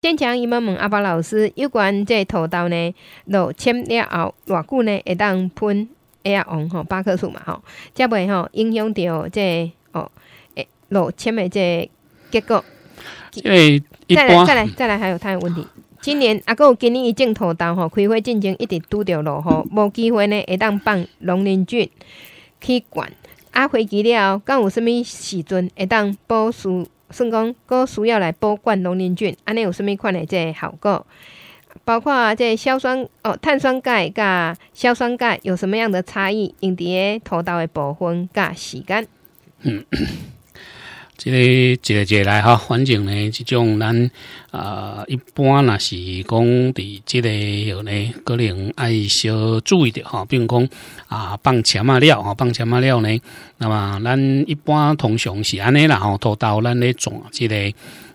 坚强伊们问阿爸老师，有关这土豆呢，落签了后，偌久呢会当喷？A 呀，红吼巴克树嘛吼，才袂吼影响到这哦，诶，落签的这结果。诶，再来再来再来，还有他的问题。今年阿有今年一种土豆吼，开花进前一直拄着落雨，无机会呢会当放农林菌去管。啊，花机了后，敢有甚物时阵会当补树？算讲，哥需要来保管农林菌，安尼有什物款的即效果？包括即硝酸哦，碳酸钙甲硝酸钙有什么样的差异？用伫诶土豆的部分甲时间。即个一个一个来哈，反正呢，即种咱啊，一般若是讲伫即个有呢，可能爱小注意点哈。比如讲啊，放钱啊料啊，放钱啊料呢，那么咱一般通常是安尼啦吼，拖到咱咧转即个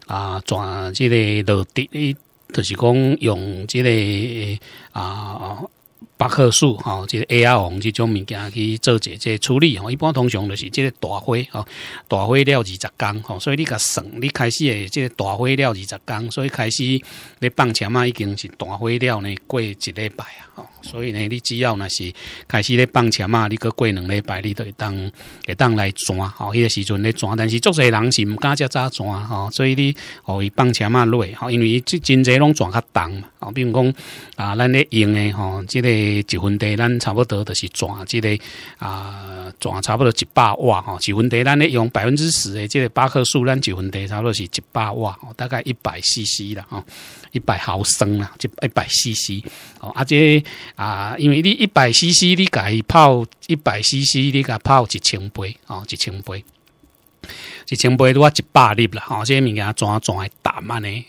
啊，转即个落地呢，就是讲用即个啊。巴克树吼，即个 A R 红即种物件去做一即处理吼，一般通常就是即个大灰吼，大灰了二十工吼，所以你甲算，你开始诶即个大灰了二十工，所以开始你放钱嘛，已经是大灰了呢过一礼拜啊吼，所以呢你只要若是开始咧放钱嘛，你个过两礼拜你都当会当来转吼，迄个时阵咧转，但是足侪人是毋敢遮早转吼，所以你吼伊放钱嘛累吼，因为即真侪拢转较重嘛，吼，比如讲啊咱咧用诶吼，即个。一分地咱差不多就是转这个啊，转差不多一百瓦哈。一分地咱咧用百分之十的这个八克树，咱一分地差不多是一百瓦，大概一百 CC 啦吼，一百毫升啦，一一百 CC 哦。啊这啊，因为你一百 CC 你改泡一百 CC 你改泡一千杯哦，一千杯，一千杯多啊，一百粒啦。哦。这些物件怎怎会淡安呢？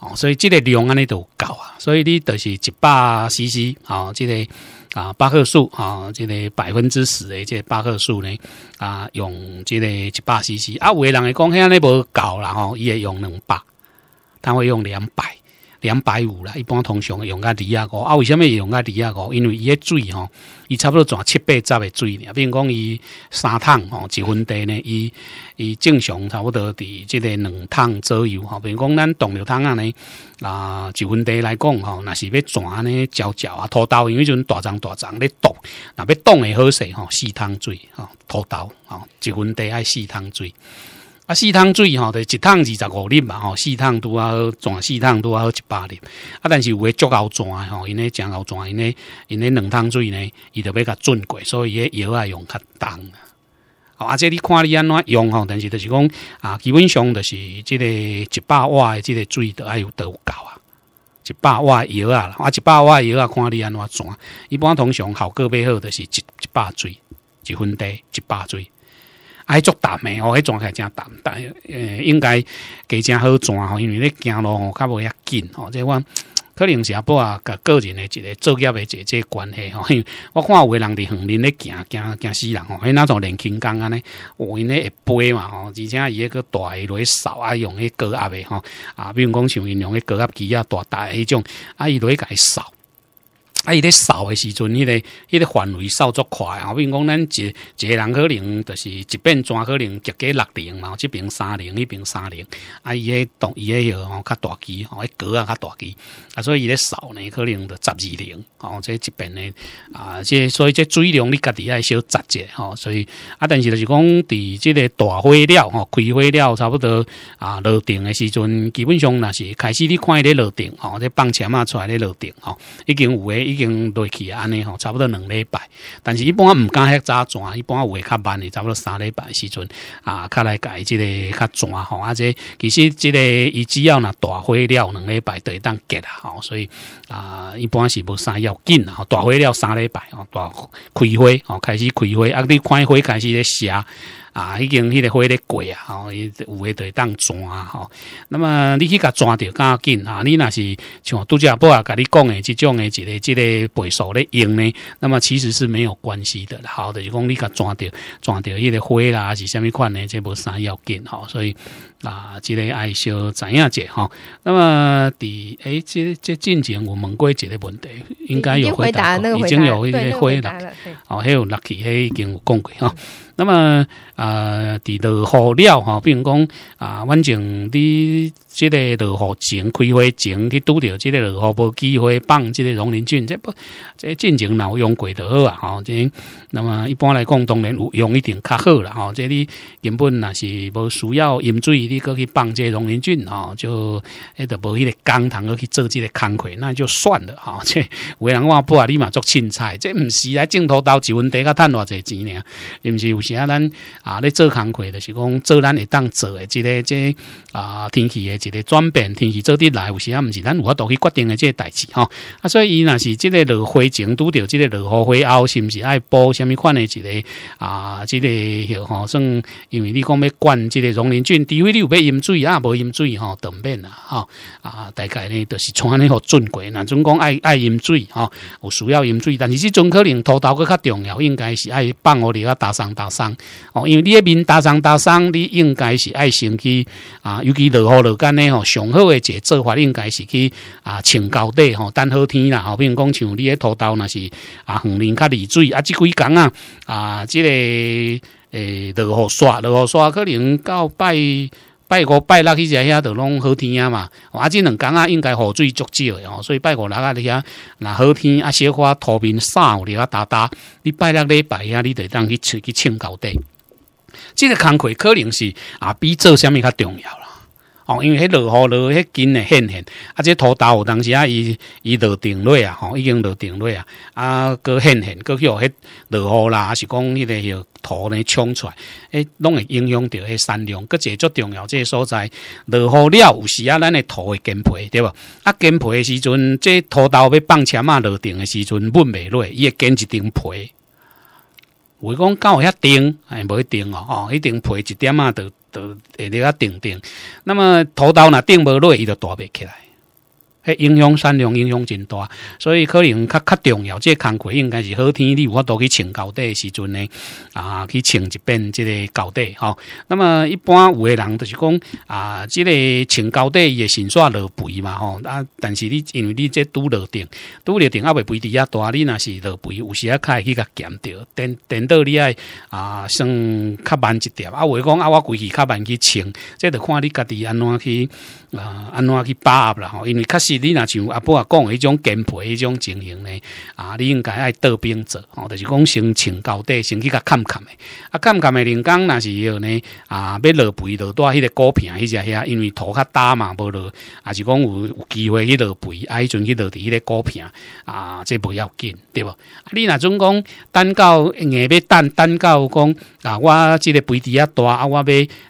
哦，所以这个量安尼都够啊，所以你就是一百 CC 啊，这个啊，巴克数啊，这个百分之十的这巴克数呢，啊，用这个一百 CC，啊，有的人会讲，安尼无够啦吼，伊会用两百，他会用两百。两百五啦，一般通常用个二压五啊，为什么用个二压五？因为伊个水吼，伊差不多泉七八十的水。比如讲，伊三桶吼，一分地呢，伊伊正常差不多伫即个两桶左右。吼，比如讲，咱冻流桶啊呢，啊，一分地来讲吼，那是要转呢焦焦啊，拖刀因为阵大张大张咧冻，若要冻会好势吼，四桶水吼，拖刀吼，一分地爱四桶水。啊，四趟水吼，是、一趟二十五粒嘛，吼，四趟拄啊转四趟拄啊一百粒。啊，但是有诶足够转吼，因为诚够转，因为因为两趟水呢，伊得比较准过，所以伊药啊用较重啊。而且你看你安怎用吼，但是就是讲啊，基本上就是即个一百瓦即个水都爱有有够啊，一百瓦药啊，啊，一百瓦药啊，看你安怎转。一般通常效果背好，都是一一百水，一分地一百水。爱足淡诶，哦，迄种系真淡，但诶，应该加件好船吼，因为你行路吼，较无遐紧吼，即我。可能是啊，不啊，甲个人的一个作业的这个关系吼。我看有诶人伫横林咧行，行，行死人吼，那种年轻工安尼，有因咧会背嘛吼，而且伊个大雷扫啊，用迄高压诶吼啊，比如讲像用迄高压机啊，大大迄种啊，伊落去甲伊扫。啊，伊咧扫的时阵，迄个迄个范围扫足快，后如讲咱一一个人可能就是一边专可能结个六零嘛，即边三零，迄边三零。啊，伊诶同伊诶许吼较大机，吼伊格啊较大机。啊，所以伊咧扫呢，可能就十二零。哦，即一边呢，啊，即所以即水量你家己爱小杂者，吼。所以啊，但是就是讲，伫即个大火料，吼，开火料差不多啊，落定的时阵，基本上若是开始你看咧落定，吼，即放钱仔出来咧落定，吼，已经有诶。已经落去安尼吼，差不多两礼拜，但是一般唔敢遐揸船，一般会较慢的，差不多三礼拜时阵啊，较来改即个较船吼，啊，且其实即个伊只要若大火了两礼拜就当结啦吼，所以啊，一般是无啥要紧吼，大火了三礼拜大开花吼，开始开花啊，你看花开始咧下。啊，已经迄个火咧过啊，吼，有诶会当转啊，吼。那么你去甲转着较紧啊，你若是像杜家波啊，甲你讲诶，即种诶，一个即个倍数咧用咧，那么其实是没有关系的。好的，是讲你甲转着转着迄个火啦，是虾米款呢？这无啥要紧吼。所以啊，即个爱小知影者吼。那么伫诶，即即进前我问过一个问题，应该有回答，那个已经有迄个回答，哦，还有 Lucky 已经有讲过吼。那么。啊，伫落雨了比并讲啊，反正你。即个落雨前开花前去拄着，即个落雨无机会放即个溶磷菌，即不个进前老用过著好啊，吼。即。那么一般来讲，当然有用一定较好啦，吼。即你根本若是无需要饮水，你过去放即溶磷菌，吼，就，哎，无迄个工厂去做即个工课，那就算了，哈。这为人话不啊，你嘛做凊彩，这毋是啊，种土豆一分底甲趁偌济钱呢？是是有时啊咱啊咧做工课就是讲做咱会当做诶，即个即啊天气诶。一个转变天气做的来有时啊，毋是咱有法度去决定的这个代志吼。啊，所以伊若是即个落花前拄着即个落雨后，是毋是爱补虾物款的一个啊？即个吼算，因为你讲要灌即个溶林菌，除非你有要饮水啊，无饮水吼，当面啊吼。啊，大概呢就是穿尼互准规。那总讲爱爱饮水吼，有需要饮水，但是即种可能脱头佫较重要，应该是爱放互你个打伤打伤哦，因为你迄面打伤打伤，你应该是爱先去啊，尤其落雨落安尼吼，上好诶一做法应该是去啊，穿高底吼，等好天啦。吼，比讲像你个土豆若是啊，横林较离水啊，即几工啊啊，即个诶落雨刷落雨刷，可能到拜拜五、拜六去遮遐都拢好天啊嘛。啊，即两工啊，应该雨水足少吼，所以拜五、六啊你遐若好天啊，小花土面晒，你个打打你拜六礼拜遐你得当去去清高地。即个工课可能是啊，比做虾米较重要啦。哦，因为迄落雨落迄根会现险，啊，这土有当时啊，伊伊落定落啊，吼，已经落定落啊，啊，够险险，去互迄落雨啦，还是讲迄个许土呢冲出来，诶，拢会影响到迄山量，佮这足重要这所在，落雨了有时啊，咱的土会根皮，对无啊，根皮的时阵，这土豆要放车嘛，落定的时阵，稳袂落，伊会根一张皮。我讲刚有遐钉，哎，无一定哦，哦，一定配一点啊，得得，会得啊，定定。那么头刀若定无落，伊就大袂起来。迄影响产量影响真大，所以可能较较重要。这工课应该是好天，你有法多去穿高底时阵呢，啊，去穿一遍即个高底吼。那么一般有的人就是讲啊，即个穿高底也先刷落肥嘛吼。啊，但是你因为你这拄落顶，拄落顶啊，未肥滴呀。大你若是落肥，有时啊会去甲减掉，等等到你爱啊，算较慢一点。啊，我讲啊，我过去较慢去穿，这得看你家己安怎去啊，安怎去把握啦吼。因为确实。你若像阿婆讲，迄种肩肥迄种情形呢？啊，你应该爱倒兵坐，吼，就是讲先穿到底，先去甲看看的。啊，看看的临江若是号呢，啊，要落肥落多，迄个股平，迄只遐，因为土较大嘛，无落，啊，是讲有有机会去落肥，啊，迄阵去落伫迄个股平，啊，这不要紧，对啊，你若准讲等到硬要等，等到讲。啊！我即个肥伫啊大啊！我要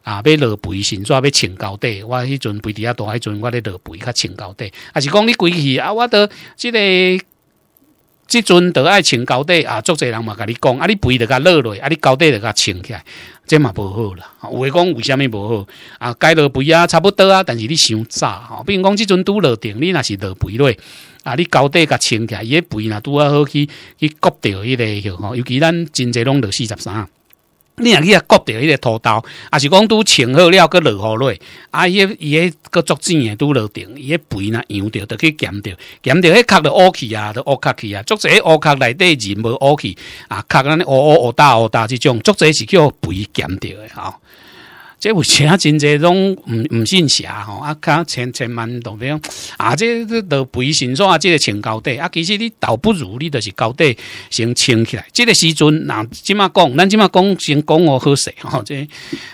啊要落肥，先，煞要穿高底。我迄阵肥伫啊大，迄阵我咧落肥较穿高底。啊，是讲你规气啊！我到即个即阵都爱穿高底啊。足侪人嘛甲你讲啊，你肥得较落落，啊你高底得较穿起来，这嘛无好啦。有诶讲为虾米无好啊？该落肥啊差不多啊，但是你伤早吼，比如讲即阵拄落定，你若是落肥落啊，你高底较穿起来，伊肥若拄啊好去去焗掉迄个吼。尤其咱真侪拢落四十三。你若去啊，割到迄个土豆，啊是讲拄穿好了，搁落雨落，啊伊、伊个搁作钱也拄落定，伊个肥那扬着，着去减着，减着迄壳着乌去啊，着乌壳去啊，作者乌壳内底人无乌去，啊，壳安尼乌乌乌大乌大即种，作者是叫肥减诶吼。即有啥真侪拢唔唔信邪吼？啊，较千千万都用，啊，即这都赔先煞啊，即个穿高底啊。其实你倒不如你就是高底先穿起来。即个时阵，人即马讲，咱即马讲先讲我好势吼。即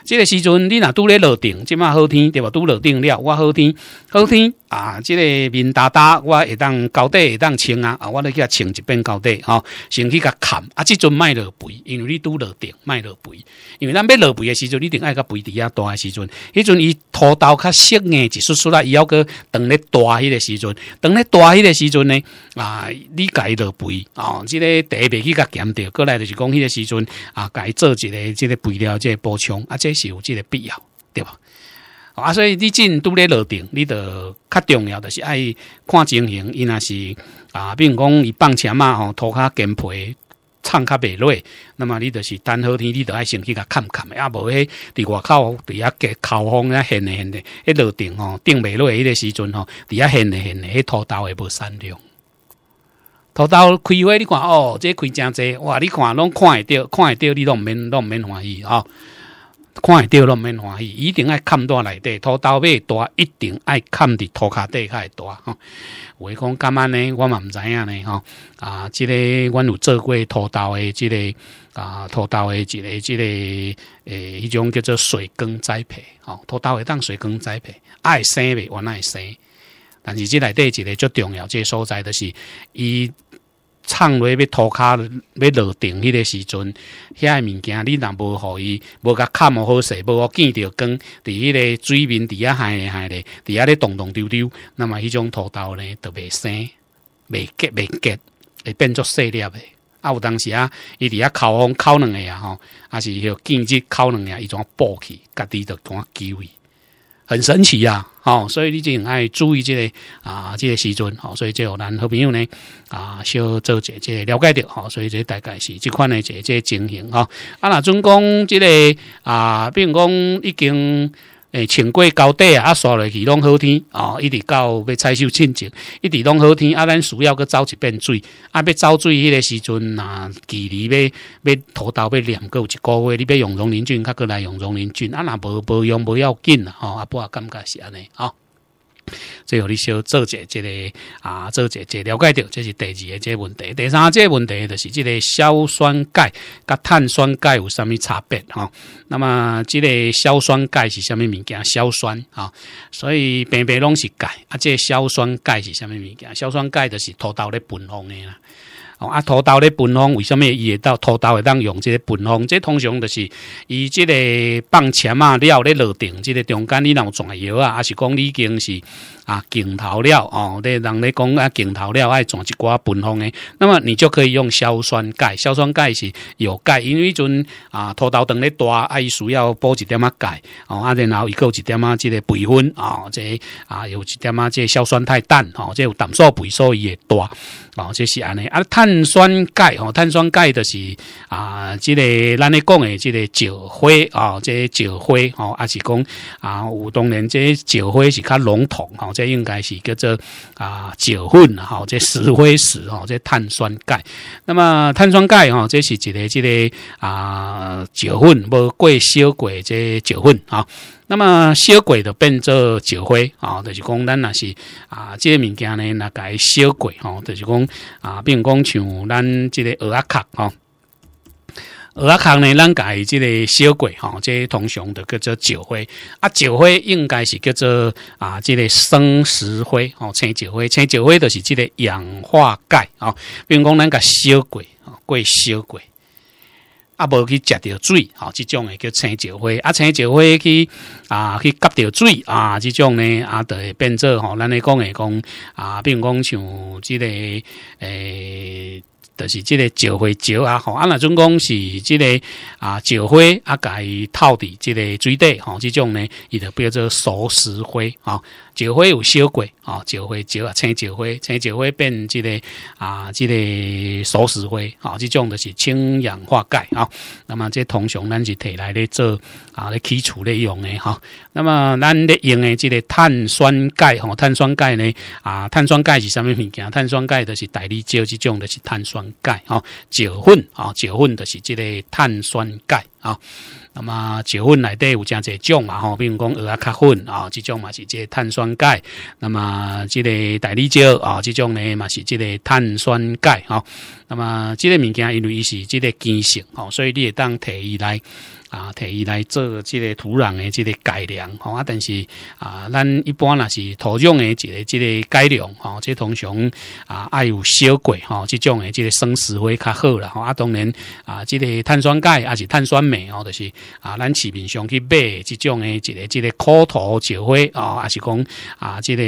即个时阵，你若拄咧落定，即马好天对吧？拄落定了，我好天好天啊。即个面大大，我会当高底会当穿啊。啊，我咧甲穿一遍高底吼，先去甲砍，啊，即阵卖落肥，因为你拄落定卖落肥，因为咱要落肥的时阵，你一定爱甲肥呀，大时阵，迄阵伊拖刀较熟诶，一出出来，伊要阁等咧大迄个时阵，等咧大迄个时阵呢，啊，你己落肥，啊，即个第一遍去甲减调，过来就是讲迄个时阵啊，己做一个即个肥料，即个补充啊，这是有即个必要，对吧？啊，所以你真拄咧落定，你着较重要，就是爱看情形，伊若是啊，并讲伊放钱嘛，吼，拖较减肥。唱较袂落，那么你就是单好天，你著爱先去甲看看，啊，无迄伫外口伫遐个口风啊，现的现的，迄路顶吼，顶袂落，迄个时阵吼，伫遐现的现的，迄土豆会无善良，土豆开花，你看哦，这开真济，哇，你看拢看会着，看会着，你拢免，拢毋免欢喜吼。看会到拢免欢喜，一定爱砍大内底，土豆尾大，一定爱砍伫土骹底较会大吼。话讲干嘛呢？我嘛毋知影呢吼。啊，即个阮有做过土豆的，即个啊，土豆的，即个即个诶，迄种叫做水耕栽培吼。土豆会当水耕栽培，爱生未我那会生。但是即内底一个最重要，即个所在就是伊。唱落要涂骹要落定迄个时阵，遐个物件你若无互伊，无甲卡木好势，无我见着光，伫迄个水面伫遐安尼安尼伫遐咧动动丢丢，那么迄种土豆咧就袂生，袂结袂结，会变作细粒的。啊，有当时啊，伊伫遐烤风烤两个啊吼，啊是迄见接烤两个，一种爆起，家己就啊焦味。很神奇呀，哦，所以你就要注意这个啊，这个时阵哦，所以就有咱好朋友呢，啊，小做姐姐了解掉，哦，所以这大概是这款的这这情形哦。啊，那总讲这个啊，比如讲已经。诶，穿过高底啊，啊，刷落去拢好天哦，一直到要采收清椒，一直拢好天啊。咱需要去走一遍水啊，要走水，迄个时阵啊，距离要要土豆要练有一个月，你要用溶磷菌，较过来用溶磷菌啊，若无无用，无要紧啦，吼，啊，伯啊，感觉是安尼吼。最后你小做者即这个啊，做者即这了解到，这是第二个这个问题。第三，这问题就是这个硝酸钙甲碳酸钙有啥咪差别哈？那么，这个硝酸钙是啥咪物件？硝酸啊，所以平平拢是钙啊。这硝酸钙是啥咪物件？硝酸钙就是土豆咧分磺的啦。哦啊，土刀咧分风，为什么伊会到土刀会当用这个分风？这通常就是伊这个放钳嘛，料咧落定，这个中间你若有转药啊，还是讲已经是啊镜头料哦，咧人咧讲啊镜头料爱转一寡分风诶，那么你就可以用硝酸钙，硝酸钙是有钙，因为阵啊土刀长咧大，啊伊需要补一点啊钙哦啊，然后一有一点啊，这个培分啊，这啊有一点啊，这硝酸太淡哦，这氮素肥素伊会大哦，即是安尼啊太。碳酸钙哦，碳酸钙就是啊，即个咱咧讲诶，即个石灰啊，即石灰哦，也是讲啊，有当然即石灰是较笼统哈，即应该是叫做啊，石灰哈，即石灰石哈，即碳酸钙。那么碳酸钙哈，这是一个即个啊，石灰无过烧过即石灰啊。那么小鬼都变做石灰啊，就是讲咱那是啊，这些物件呢，那改小鬼吼，就是讲啊，比如讲像咱这个阿康吼，阿康呢，咱改这个小鬼吼，这些铜熊的叫做石灰啊，石灰应该是叫做啊，这个生石灰哦，称石灰，称石灰就是这个氧化钙啊，如讲咱个小鬼啊，改小鬼。啊，无去食着水，吼，即种诶叫青石灰，啊，青石灰去啊去吸着水啊，即种呢啊，就变做吼，咱咧讲诶讲啊，如讲像即个诶，就是即个石灰石啊，吼，啊，若总讲是即个啊，石灰甲伊透伫即个水底，吼。即种呢，伊就变做熟石灰吼。石灰有烧过啊，石灰石啊，青石灰，青石灰变即个啊，即个熟石灰啊，即种的是氢氧化钙啊。那么这通常咱是提来咧做啊，咧起厝咧用的哈。那么咱咧用的即个碳酸钙，吼，碳酸钙呢啊，碳酸钙是啥物物件？碳酸钙的是大理石即种的是碳酸钙啊，石粉啊，石粉的是即个碳酸钙。啊，那么石粉内底有正些种嘛吼，比如讲洱海壳粉啊，这种嘛是即碳酸钙，那么即个大理石啊，这种呢嘛是即个碳酸钙啊，那么即个物件因为是即个碱性哦，所以你也当提议来。啊，提议来做这个土壤的这个改良，吼啊！但是啊，咱一般那是土壤的这个这个改良，吼，这通常啊，爱有小过，吼，这种的这个生石灰较好啦，吼啊，当然啊，这个碳酸钙也是碳酸镁哦，就是啊，咱市面上去买这种的，一个即个骨土石灰啊，还是讲啊，这个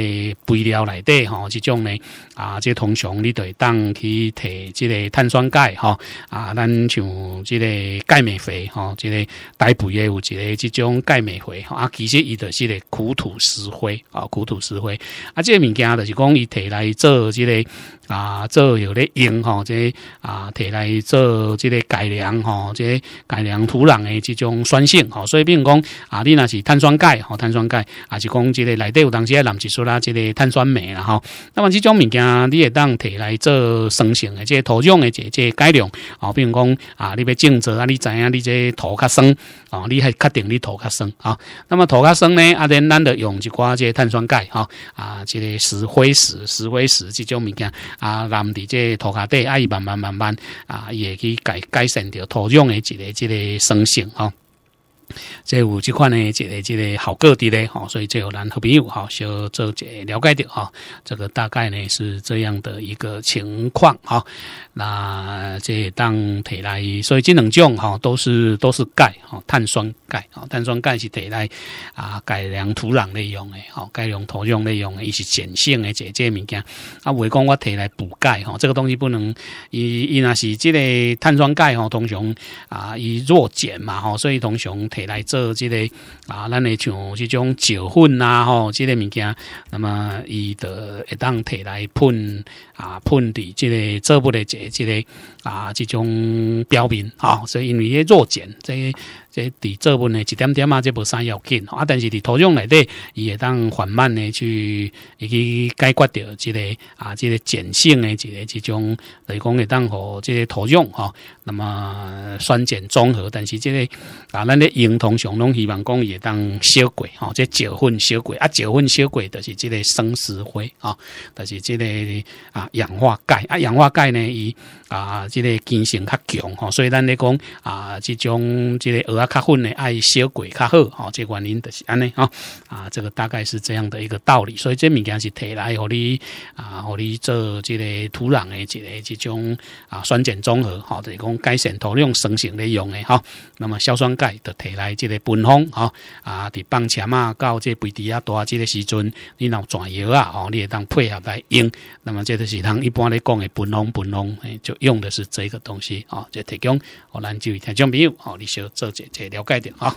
肥料来底，吼，这种呢啊，这通常你得当去提这个碳酸钙，吼。啊，咱像这个钙镁肥，吼，这个。逮捕业有一个即种钙镁肥吼，啊，其实伊的是个苦土石灰啊，苦土石灰啊，即个物件就是讲伊摕来做即个啊，做有嘞用吼，即啊摕来做即个改良吼，即改良土壤的即种酸性吼。所以，比如讲啊，你那是碳酸钙吼，碳酸钙，还是讲即个内底有当时啊，蓝石素啦，即个碳酸镁啦吼。那么，即种物件你也当摕来做酸性的即土壤的即即改良啊。比如讲啊，你要种植啊，你知影你即土较。生哦，你还确定你头卡生啊？那么头卡生呢？啊，咱得用一寡这碳酸钙哈啊，这个石灰石、石灰石这种物件啊，咱伫这头卡底，爱慢慢慢慢啊，也去改改善掉土壤的这个这个酸性哈。这有句款呢，这个这个好个的嘞哈，所以最有咱好朋友哈，小做解了解的哈。这个大概呢是这样的一个情况哈。那即当摕来，所以这两种吼都是都是钙吼碳酸钙吼碳酸钙是摕来啊改良土壤内容的吼改良土壤内容，伊是碱性的这这物件啊未讲我摕来补钙吼，这个东西不能伊伊那是即个碳酸钙吼，通常啊伊弱碱嘛吼，所以通常摕来做即个啊，咱会像即种酒混呐吼，即个物件，那么伊的一当摕来喷啊喷的即个做不的这。即个啊，这种表面啊，所以因为弱碱在。在这部分呢，一点点啊，这无山要紧啊。但是伫土壤内底，伊会当缓慢的去，去解决掉，即个啊，即个碱性的，即个即种来讲会当互即个土壤吼。那么酸碱中和，但是即个啊，咱咧婴童、拢希望讲伊会当小鬼吼，即搅粉小鬼啊，搅粉小鬼就是即个生石灰吼，就是即个啊氧化钙啊，氧化钙呢，伊。啊，这个精神较强吼，所以咱咧讲啊，即种即个蚵仔较粉诶，爱小鬼较好吼，这原因就是安尼吼。啊，这个大概是这样的一个道理，所以这物件是摕来互你啊，互你做这个土壤的这个这种啊酸碱中和吼，就讲改善土壤酸性内用的哈。那么硝酸钙就摕来这个喷放哈啊，伫放车嘛，到这肥地啊，大即这个时阵，你有转药啊，哦，你会当配合来用。那么这就是通一般咧讲的喷放喷放就。用的是这个东西啊，就提供，好，那就听众朋友，好，你要做这这了解点啊。